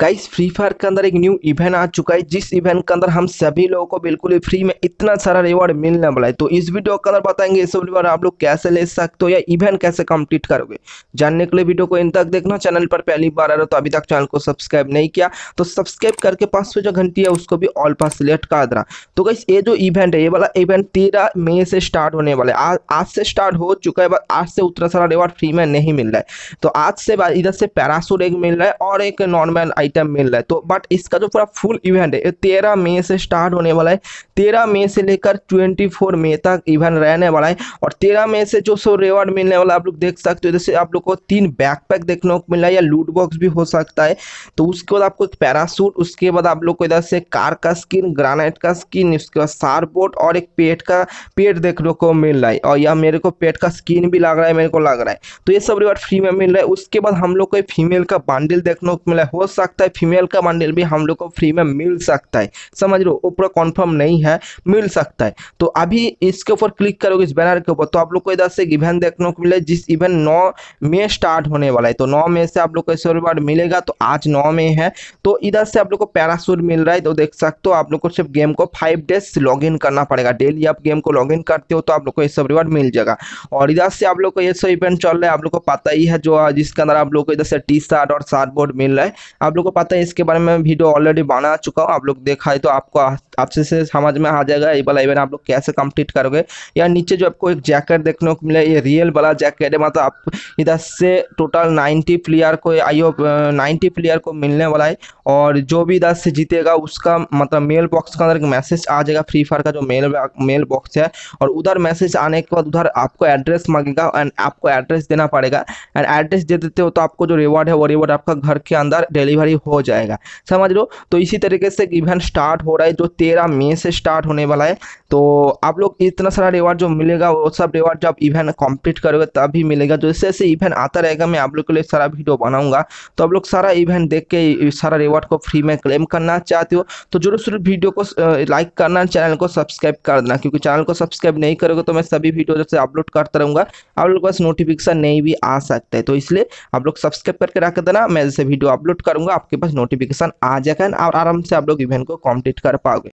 guys free fire के अंदर एक न्यू इवेंट आ चुका है जिस इवेंट के अंदर हम सभी लोगों को बिल्कुल ही फ्री में इतना सारा रिवॉर्ड मिलने वाला है तो इस वीडियो के अंदर बताएंगे ये सब रिवॉर्ड आप लोग कैसे ले सकते हो या इवेंट कैसे कंप्लीट करोगे जानने के लिए वीडियो को इन तक देखना चैनल पर पहली बार आ रहा तो अभी तक चैनल को सब्सक्राइब नहीं किया तो सब्सक्राइब करके पास जो घंटी है उसको भी ऑल पास सिलेक्ट कर देना तो गाइस ये जो इवेंट है ये वाला इवेंट तेरह मई से स्टार्ट होने वाला है आज से स्टार्ट हो चुका है बट आज से उतना सारा रिवॉर्ड फ्री में नहीं मिल रहा है तो आज से इधर से पैरासूट एक मिल रहा है और एक नॉर्मल आइटम मिल रहा है तो बट इसका जो पूरा फुल इवेंट है तेरह मई से स्टार्ट होने वाला है तेरह मई से लेकर ट्वेंटी फोर मई तक इवेंट रहने वाला है और तेरह मई से जो सो रिवॉर्ड मिलने वाला आप लोग देख सकते हो जैसे आप लोग को तीन बैकपैक देखने को मिला या लूट बॉक्स भी हो सकता है तो उसके बाद आपको एक पैरासूट उसके बाद आप लोग को इधर से कार का स्किन ग्रानाइट का स्किन उसके बाद सारपोर्ट और एक पेट का पेट देखने को मिल रहा है और यह मेरे को पेट का स्किन भी लग रहा है मेरे को लग रहा है तो ये सब रिवॉर्ड फ्री में मिल रहा है उसके बाद हम लोग को फीमेल का बांडिल देखने को मिला है हो सकता सकता है फीमेल का बंडल भी हम लोग को फ्री में मिल सकता है समझ लो ऊपर कन्फर्म नहीं है मिल सकता है तो अभी इसके ऊपर क्लिक करोगे इस बैनर के ऊपर तो आप लोग को इधर से इवेंट देखने को मिले जिस इवेंट नौ मे स्टार्ट होने वाला है तो नौ मे से आप लोग को इस रिवार्ड मिलेगा तो आज नौ मे है तो इधर से आप लोग को पैरासूट मिल रहा है तो देख सकते हो आप लोग को सिर्फ गेम को फाइव डेज लॉग करना पड़ेगा डेली आप गेम को लॉग करते हो तो आप लोग को ये सब रिवार्ड मिल जाएगा और इधर से आप लोग को ये सब इवेंट चल रहा है आप लोग को पता ही है जो जिसके अंदर आप लोग को इधर से टी शर्ट और शार्ट बोर्ड मिल रहा है आप लोग को पता है इसके बारे में वीडियो ऑलरेडी बना चुका हूँ आप लोग देखा है तो आपको आपसे से समझ में आ जाएगा ये वाला इवेंट आप लोग कैसे कंप्लीट करोगे या नीचे जो आपको एक जैकेट देखने को मिला ये रियल वाला जैकेट है मतलब आप इधर से टोटल नाइन्टी प्लेयर को आई होप नाइन्टी प्लेयर को मिलने वाला है और जो भी इधर से जीतेगा उसका मतलब मेल बॉक्स के अंदर एक मैसेज आ जाएगा फ्री फायर का जो मेल मेल बॉक्स है और उधर मैसेज आने के बाद उधर आपको एड्रेस मांगेगा एंड आपको एड्रेस देना पड़ेगा एंड एड्रेस दे देते हो तो आपको जो रिवॉर्ड है वो रिवॉर्ड आपका घर के अंदर डिलीवर डिलीवरी हो जाएगा समझ लो तो इसी तरीके से इवेंट स्टार्ट हो रहा है जो तेरह मई से स्टार्ट होने वाला है तो आप लोग इतना सारा रिवार्ड जो मिलेगा वो सब रिवार्ड जब इवेंट कंप्लीट करोगे तभी मिलेगा जैसे जैसे इवेंट आता रहेगा मैं आप लोग के लिए सारा वीडियो बनाऊंगा तो आप लोग सारा इवेंट देख के सारा रिवार्ड को फ्री में क्लेम करना चाहते हो तो जरूर जरूर वीडियो को लाइक करना चैनल को सब्सक्राइब कर देना क्योंकि चैनल को सब्सक्राइब नहीं करोगे तो मैं सभी वीडियो जैसे अपलोड करता रहूँगा आप लोग के पास नोटिफिकेशन नहीं भी आ सकते तो इसलिए आप लोग सब्सक्राइब करके रख देना मैं जैसे वीडियो अपलोड करूँगा आपके पास नोटिफिकेशन आ जाएगा और आराम से आप लोग इवेंट को कंप्लीट कर पाओगे